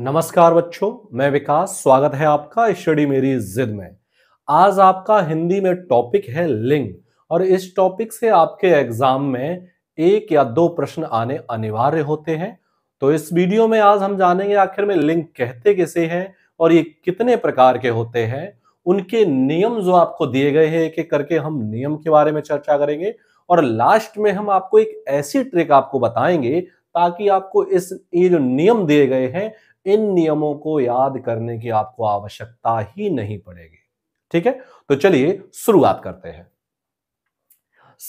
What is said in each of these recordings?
नमस्कार बच्चों मैं विकास स्वागत है आपका स्टडी मेरी जिद में आज आपका हिंदी में टॉपिक है लिंग और इस टॉपिक से आपके एग्जाम में एक या दो प्रश्न आने अनिवार्य होते हैं तो इस वीडियो में आज हम जानेंगे आखिर में लिंग कहते कैसे हैं और ये कितने प्रकार के होते हैं उनके नियम जो आपको दिए गए हैं एक एक करके हम नियम के बारे में चर्चा करेंगे और लास्ट में हम आपको एक ऐसी ट्रिक आपको बताएंगे ताकि आपको इस ये जो नियम दिए गए हैं इन नियमों को याद करने की आपको आवश्यकता ही नहीं पड़ेगी ठीक है तो चलिए शुरुआत करते हैं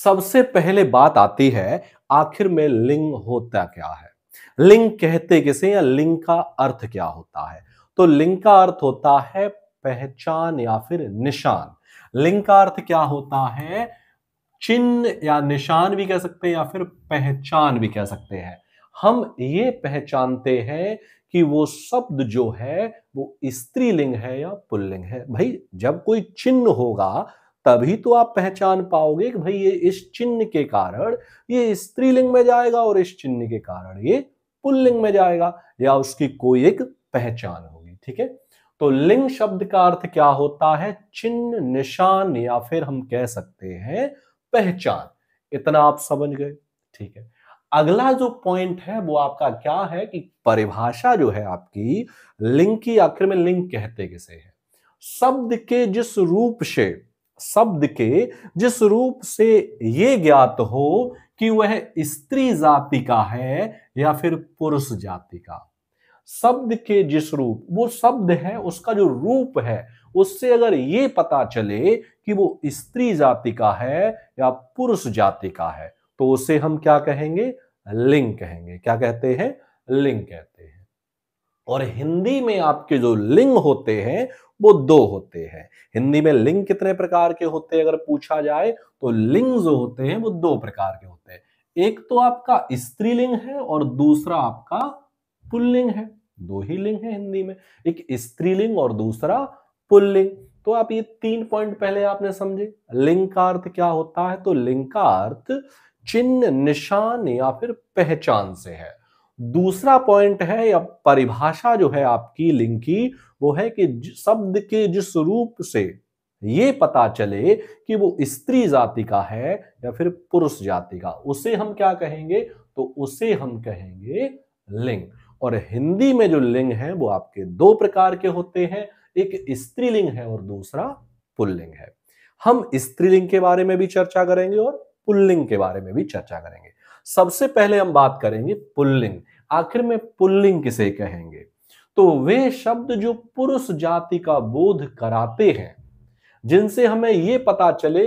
सबसे पहले बात आती है आखिर में लिंग होता क्या है लिंग कहते किसे या लिंग का अर्थ क्या होता है तो लिंग का अर्थ होता है पहचान या फिर निशान लिंग का अर्थ क्या होता है चिन्ह या निशान भी कह सकते हैं या फिर पहचान भी कह सकते हैं हम ये पहचानते हैं कि वो शब्द जो है वो स्त्रीलिंग है या पुल्लिंग है भाई जब कोई चिन्ह होगा तभी तो आप पहचान पाओगे कि भाई ये इस चिन्ह के कारण ये स्त्रीलिंग में जाएगा और इस चिन्ह के कारण ये पुल्लिंग में जाएगा या उसकी कोई एक पहचान होगी ठीक है तो लिंग शब्द का अर्थ क्या होता है चिन्ह निशान या फिर हम कह सकते हैं पहचान इतना आप समझ गए ठीक है अगला जो पॉइंट है वो आपका क्या है कि परिभाषा जो है आपकी लिंग की आखिर में लिंग कहते किसे है शब्द के जिस रूप से शब्द के जिस रूप से ये ज्ञात हो कि वह स्त्री जाति का है या फिर पुरुष जाति का शब्द के जिस रूप वो शब्द है उसका जो रूप है उससे अगर ये पता चले कि वो स्त्री जाति का है या पुरुष जाति का है तो उसे हम क्या कहेंगे लिंग कहेंगे क्या कहते हैं लिंग कहते हैं और हिंदी में आपके जो लिंग होते हैं वो दो होते हैं हिंदी में लिंग कितने प्रकार के होते हैं अगर पूछा जाए तो लिंग जो होते हैं वो दो प्रकार के होते हैं एक तो आपका स्त्रीलिंग है और दूसरा आपका पुल्लिंग है दो ही लिंग है हिंदी में एक स्त्रीलिंग और दूसरा पुल्लिंग तो आप ये तीन पॉइंट पहले आपने समझे लिंग का अर्थ क्या होता है तो लिंग का अर्थ चिन्ह निशान या फिर पहचान से है दूसरा पॉइंट है या परिभाषा जो है आपकी लिंग की वो है कि शब्द के जिस रूप से ये पता चले कि वो स्त्री जाति का है या फिर पुरुष जाति का उसे हम क्या कहेंगे तो उसे हम कहेंगे लिंग और हिंदी में जो लिंग है वो आपके दो प्रकार के होते हैं एक स्त्रीलिंग है और दूसरा पुल्लिंग है हम स्त्रीलिंग के बारे में भी चर्चा करेंगे और पुल्लिंग के बारे में भी चर्चा करेंगे सबसे पहले हम बात करेंगे पुल्लिंग आखिर में पुल्लिंग किसे कहेंगे तो वे शब्द जो पुरुष जाति का बोध कराते हैं जिनसे हमें ये पता चले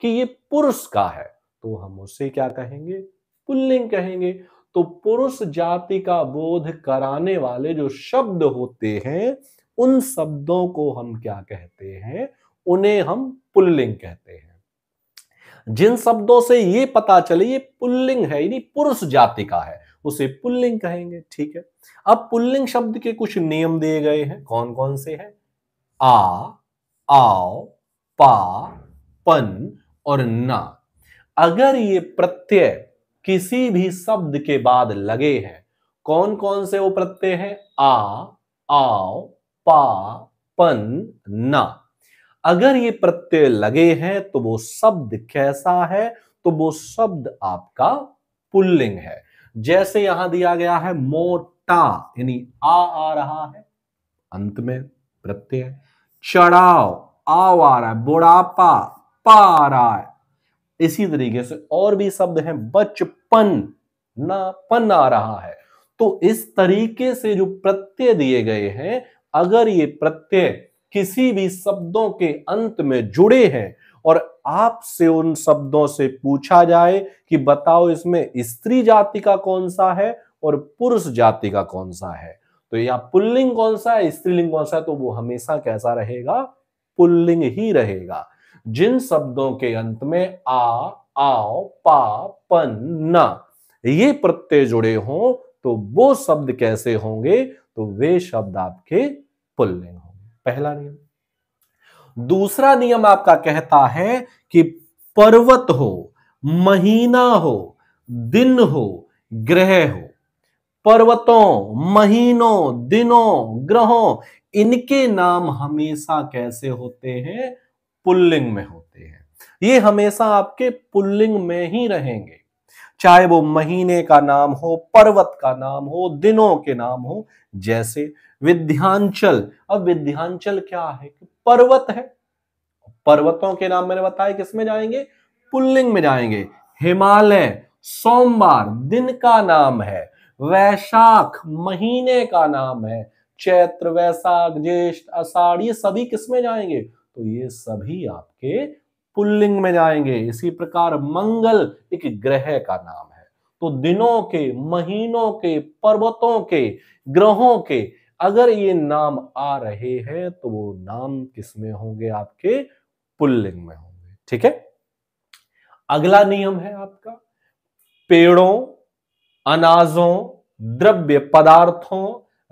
कि ये पुरुष का है तो हम उसे क्या कहेंगे पुल्लिंग कहेंगे तो पुरुष जाति का बोध कराने वाले जो शब्द होते हैं उन शब्दों को हम क्या कहते हैं उन्हें हम पुल्लिंग कहते हैं जिन शब्दों से ये पता चले ये पुल्लिंग है यानी पुरुष जाति का है उसे पुल्लिंग कहेंगे ठीक है अब पुल्लिंग शब्द के कुछ नियम दिए गए हैं कौन कौन से हैं आ आओ पा पन और ना अगर ये प्रत्यय किसी भी शब्द के बाद लगे हैं कौन कौन से वो प्रत्यय हैं आ आओ पा पन ना अगर ये प्रत्यय लगे हैं तो वो शब्द कैसा है तो वो शब्द आपका पुल्लिंग है जैसे यहां दिया गया है मोटा यानी आ आ रहा है अंत में प्रत्यय चढ़ाव आव आ रहा है बुढ़ापा पा आ रहा है इसी तरीके से और भी शब्द हैं बचपन ना पन आ रहा है तो इस तरीके से जो प्रत्यय दिए गए हैं अगर ये प्रत्यय किसी भी शब्दों के अंत में जुड़े हैं और आपसे उन शब्दों से पूछा जाए कि बताओ इसमें स्त्री जाति का कौन सा है और पुरुष जाति का कौन सा है तो या पुल्लिंग कौन सा है स्त्रीलिंग कौन सा है तो वो हमेशा कैसा रहेगा पुल्लिंग ही रहेगा जिन शब्दों के अंत में आ आओ पा पन न ये प्रत्यय जुड़े हों तो वो शब्द कैसे होंगे तो वे शब्द आपके पुल्लिंग होंगे पहला नियम दूसरा नियम आपका कहता है कि पर्वत हो महीना हो दिन हो ग्रह हो पर्वतों महीनों दिनों ग्रहों इनके नाम हमेशा कैसे होते हैं पुल्लिंग में होते हैं ये हमेशा आपके पुल्लिंग में ही रहेंगे चाहे वो महीने का नाम हो पर्वत का नाम हो दिनों के नाम हो जैसे विध्यांचल अब विध्यांचल क्या है कि पर्वत है पर्वतों के नाम मैंने बताया किसमें जाएंगे पुल्लिंग में जाएंगे हिमालय सोमवार दिन का नाम है वैशाख महीने का नाम है चैत्र वैशाख ज्येष्ठ अषाढ़ ये सभी किसमें जाएंगे तो ये सभी आपके पुल्लिंग में जाएंगे इसी प्रकार मंगल एक ग्रह का नाम है तो दिनों के महीनों के पर्वतों के ग्रहों के अगर ये नाम आ रहे हैं तो वो नाम किस में होंगे आपके पुल्लिंग में होंगे ठीक है अगला नियम है आपका पेड़ों अनाजों द्रव्य पदार्थों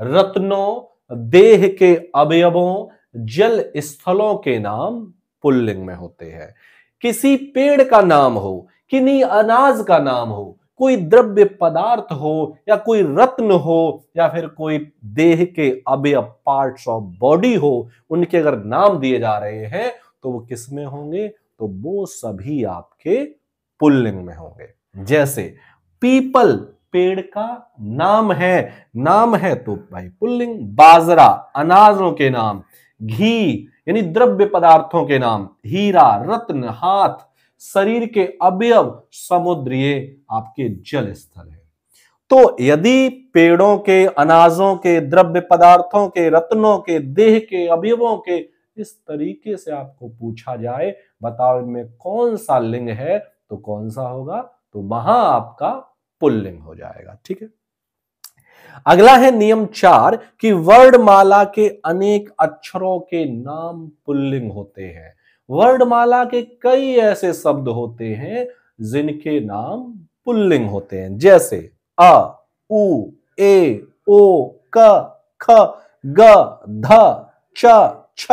रत्नों देह के अवयवों जल स्थलों के नाम पुल्लिंग में होते हैं किसी पेड़ का नाम हो किन्हीं अनाज का नाम हो कोई द्रव्य पदार्थ हो या कोई रत्न हो या फिर कोई देह के अब पार्ट्स ऑफ बॉडी हो उनके अगर नाम दिए जा रहे हैं तो वो किस में होंगे तो वो सभी आपके पुल्लिंग में होंगे जैसे पीपल पेड़ का नाम है नाम है तो भाई पुल्लिंग बाजरा अनाजों के नाम घी यानी द्रव्य पदार्थों के नाम हीरा रत्न हाथ शरीर के अवयव समुद्रीय आपके जल स्थल है तो यदि पेड़ों के अनाजों के द्रव्य पदार्थों के रत्नों के देह के अवयवों के इस तरीके से आपको पूछा जाए बताओ इनमें कौन सा लिंग है तो कौन सा होगा तो वहां आपका पुल्लिंग हो जाएगा ठीक है अगला है नियम चार कि वर्णमाला के अनेक अक्षरों के नाम पुल्लिंग होते हैं वर्णमाला के कई ऐसे शब्द होते हैं जिनके नाम पुल्लिंग होते हैं जैसे अ उ ए ओ क ख ग ध च छ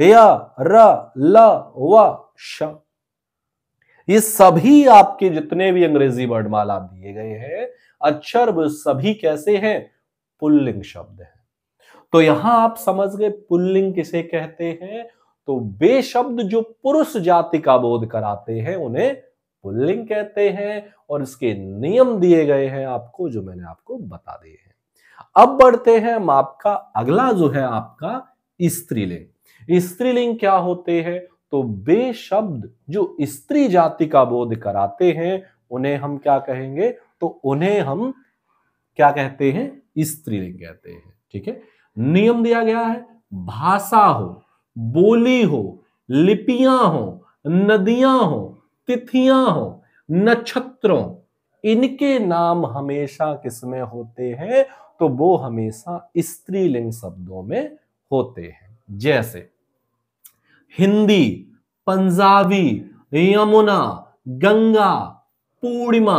या र ल व श ये सभी आपके जितने भी अंग्रेजी वर्णमाला दिए गए हैं अक्षर सभी कैसे हैं पुल्लिंग शब्द हैं तो यहां आप समझ गए पुल्लिंग किसे कहते हैं तो बेशब्द शब्द जो पुरुष जाति का बोध कराते हैं उन्हें पुल्लिंग कहते हैं और इसके नियम दिए गए हैं आपको जो मैंने आपको बता दिए हैं अब बढ़ते हैं हम आपका अगला जो है आपका स्त्रीलिंग स्त्रीलिंग क्या होते हैं तो बेशब्द शब्द जो स्त्री जाति का बोध कराते हैं उन्हें हम क्या कहेंगे तो उन्हें हम क्या कहते हैं स्त्रीलिंग कहते हैं ठीक है नियम दिया गया है भाषा हो बोली हो लिपियां हो नदियां हो तिथियां हो नक्षत्रों इनके नाम हमेशा किसमें होते हैं तो वो हमेशा स्त्रीलिंग शब्दों में होते हैं जैसे हिंदी पंजाबी यमुना गंगा पूर्णिमा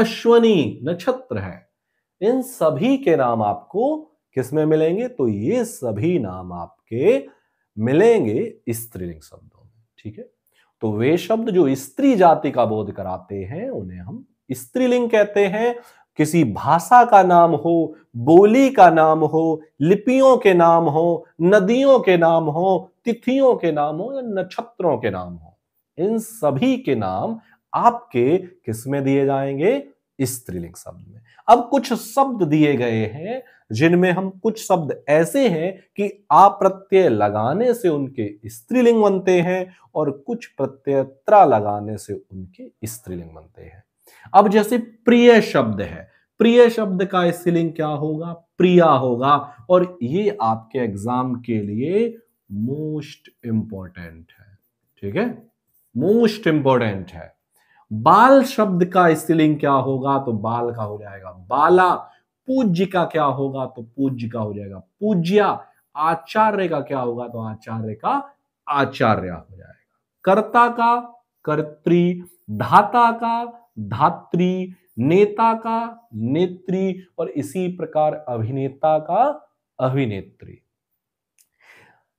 अश्वनी नक्षत्र है इन सभी के नाम आपको किसमें मिलेंगे तो ये सभी नाम आपके मिलेंगे स्त्रीलिंग शब्दों में ठीक है तो वे शब्द जो स्त्री जाति का बोध कराते हैं उन्हें हम स्त्रीलिंग कहते हैं किसी भाषा का नाम हो बोली का नाम हो लिपियों के नाम हो नदियों के नाम हो तिथियों के नाम हो या नक्षत्रों के नाम हो इन सभी के नाम आपके किस में दिए जाएंगे स्त्रीलिंग शब्द में अब कुछ शब्द दिए गए हैं जिनमें हम कुछ शब्द ऐसे हैं कि अप्रत्यय लगाने से उनके स्त्रीलिंग बनते हैं और कुछ प्रत्यय त्रा लगाने से उनके स्त्रीलिंग बनते हैं अब जैसे प्रिय शब्द है प्रिय शब्द का स्त्रीलिंग क्या होगा प्रिया होगा और ये आपके एग्जाम के लिए मोस्ट इंपॉर्टेंट है ठीक है मोस्ट इंपॉर्टेंट है बाल शब्द का स्त्रीलिंग क्या होगा तो बाल का हो जाएगा बाला पूज्य का क्या होगा तो पूज्य का हो जाएगा पूज्या आचार्य का क्या होगा तो आचार्य का आचार्य हो जाएगा कर्ता का कर्त्री धाता का धात्री नेता का नेत्री और इसी प्रकार अभिनेता का अभिनेत्री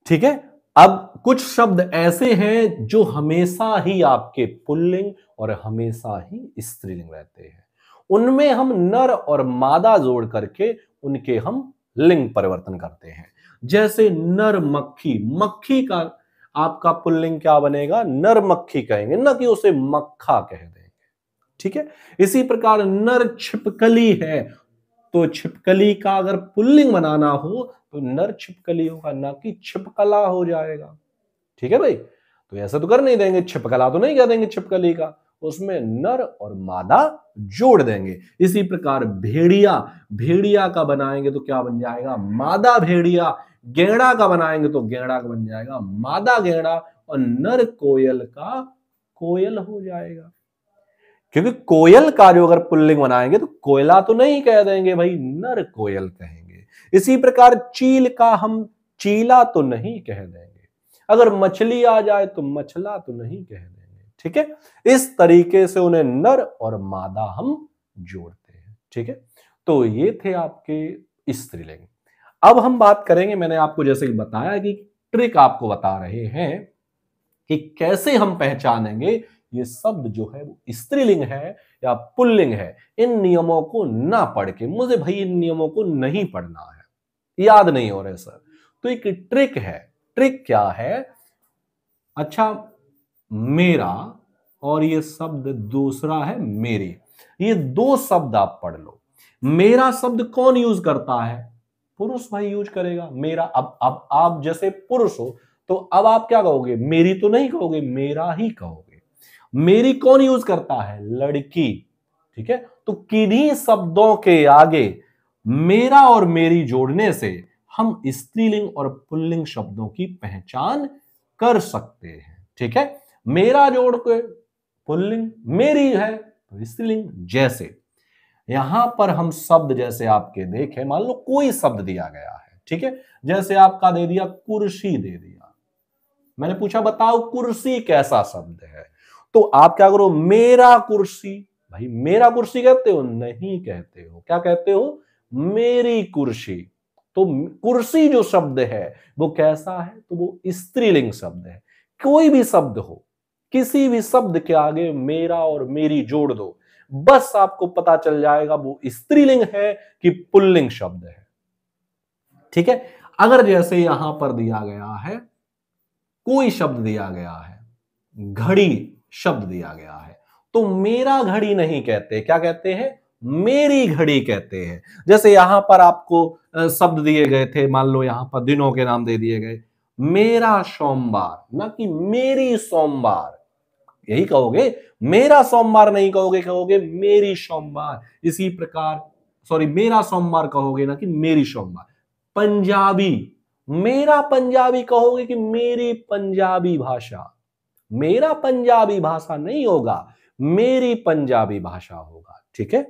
ठीक है अब कुछ शब्द ऐसे हैं जो हमेशा ही आपके पुल्लिंग और हमेशा ही स्त्रीलिंग रहते हैं उनमें हम नर और मादा जोड़ करके उनके हम लिंग परिवर्तन करते हैं जैसे नर मक्खी मक्खी का आपका पुल्लिंग क्या बनेगा नर मक्खी कहेंगे ना कि उसे मक्खा कह देंगे ठीक है इसी प्रकार नर छिपकली है तो छिपकली का अगर पुल्लिंग बनाना हो तो नर छिपकली होगा ना कि छिपकला हो जाएगा ठीक है भाई तो ऐसा तो कर नहीं देंगे छिपकला तो नहीं कह देंगे छिपकली का उसमें नर और मादा जोड़ देंगे इसी प्रकार भेड़िया भेड़िया का बनाएंगे तो क्या बन जाएगा मादा भेड़िया गेड़ा का बनाएंगे तो गेड़ा का बन जाएगा मादा गेड़ा और नर कोयल का कोयल हो जाएगा क्योंकि कोयल का जो अगर पुल्लिंग बनाएंगे तो कोयला तो नहीं कह देंगे भाई नर कोयल कहेंगे इसी प्रकार चील का हम चीला तो नहीं कह देंगे अगर मछली आ जाए तो मछला तो नहीं कह देंगे ठीक है इस तरीके से उन्हें नर और मादा हम जोड़ते हैं ठीक है तो ये थे आपके स्त्रीलिंग अब हम बात करेंगे मैंने आपको जैसे कि बताया कि ट्रिक आपको बता रहे हैं कि कैसे हम पहचानेंगे ये शब्द जो है वो स्त्रीलिंग है या पुल्लिंग है इन नियमों को ना पढ़ के मुझे भाई इन नियमों को नहीं पढ़ना है याद नहीं हो रहे सर तो एक ट्रिक है ट्रिक क्या है अच्छा मेरा और ये शब्द दूसरा है मेरे ये दो शब्द आप पढ़ लो मेरा शब्द कौन यूज करता है पुरुष भाई यूज करेगा मेरा अब अब आप जैसे पुरुष हो तो अब आप क्या कहोगे मेरी तो नहीं कहोगे मेरा ही कहोगे मेरी कौन यूज करता है लड़की ठीक है तो किन्हीं शब्दों के आगे मेरा और मेरी जोड़ने से हम स्त्रीलिंग और पुल्लिंग शब्दों की पहचान कर सकते हैं ठीक है मेरा जोड़ के पुल्लिंग मेरी है तो स्त्रीलिंग जैसे यहां पर हम शब्द जैसे आपके देखे मान लो कोई शब्द दिया गया है ठीक है जैसे आपका दे दिया कुर्सी दे दिया मैंने पूछा बताओ कुर्सी कैसा शब्द है तो आप क्या करो मेरा कुर्सी भाई मेरा कुर्सी कहते हो नहीं कहते हो क्या कहते हो मेरी कुर्सी तो कुर्सी जो शब्द है वो कैसा है तो वो स्त्रीलिंग शब्द है कोई भी शब्द हो किसी भी शब्द के आगे मेरा और मेरी जोड़ दो बस आपको पता चल जाएगा वो स्त्रीलिंग है कि पुल्लिंग शब्द है ठीक है अगर जैसे यहां पर दिया गया है कोई शब्द दिया गया है घड़ी शब्द दिया गया है तो मेरा घड़ी नहीं कहते क्या कहते हैं मेरी घड़ी कहते हैं जैसे यहां पर आपको शब्द दिए गए थे मान लो यहां पर दिनों के नाम दे दिए गए मेरा सोमवार ना कि मेरी सोमवार यही कहोगे मेरा सोमवार नहीं कहोगे कहोगे मेरी सोमवार इसी प्रकार सॉरी मेरा सोमवार कहोगे ना कि मेरी सोमवार पंजाबी मेरा पंजाबी कहोगे कि मेरी पंजाबी भाषा मेरा पंजाबी भाषा नहीं होगा मेरी पंजाबी भाषा होगा ठीक है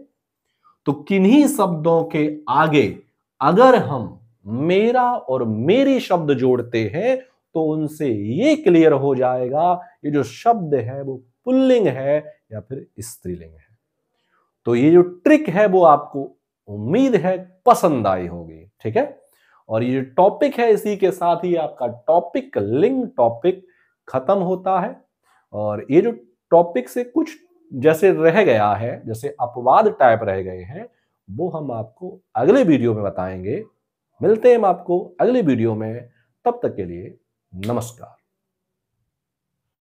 तो किन्हीं शब्दों के आगे अगर हम मेरा और मेरी शब्द जोड़ते हैं तो उनसे ये क्लियर हो जाएगा ये जो शब्द है वो पुल्लिंग है या फिर स्त्रीलिंग है तो ये जो ट्रिक है वो आपको उम्मीद है पसंद आई होगी ठीक है और ये जो टॉपिक है इसी के साथ ही आपका टॉपिक लिंग टॉपिक खत्म होता है और ये जो टॉपिक से कुछ जैसे रह गया है जैसे अपवाद टाइप रह गए हैं वो हम आपको अगले वीडियो में बताएंगे मिलते हैं हम आपको अगले वीडियो में तब तक के लिए नमस्कार